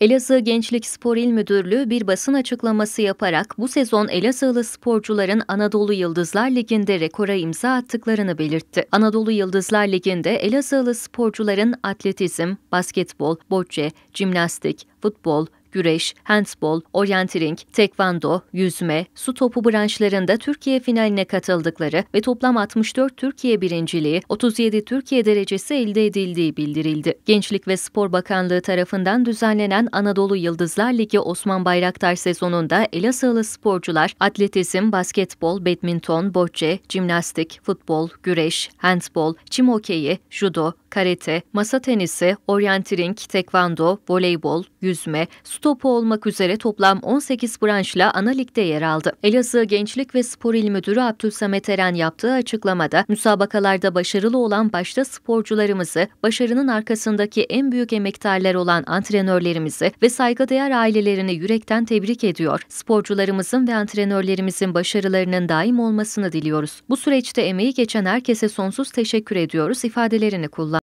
Elazığ Gençlik Spor İl Müdürlüğü bir basın açıklaması yaparak bu sezon Elazığlı sporcuların Anadolu Yıldızlar Ligi'nde rekora imza attıklarını belirtti. Anadolu Yıldızlar Ligi'nde Elazığlı sporcuların atletizm, basketbol, bocce, jimnastik, futbol, güreş, handbol, orientering, tekvando, yüzme, su topu branşlarında Türkiye finaline katıldıkları ve toplam 64 Türkiye birinciliği, 37 Türkiye derecesi elde edildiği bildirildi. Gençlik ve Spor Bakanlığı tarafından düzenlenen Anadolu Yıldızlar Ligi Osman Bayraktar sezonunda Elazığlı sporcular atletizm, basketbol, badminton, bocce, jimnastik, futbol, güreş, handbol, çim hokeyi, judo, karate, masa tenisi, orientering, tekvando, voleybol, yüzme, su topu olmak üzere toplam 18 branşla ana ligde yer aldı. Elazığ Gençlik ve Spor İl Müdürü Abdülsamet Eren yaptığı açıklamada müsabakalarda başarılı olan başta sporcularımızı, başarının arkasındaki en büyük emektarlar olan antrenörlerimizi ve saygıdeğer ailelerini yürekten tebrik ediyor. Sporcularımızın ve antrenörlerimizin başarılarının daim olmasını diliyoruz. Bu süreçte emeği geçen herkese sonsuz teşekkür ediyoruz ifadelerini kullandı.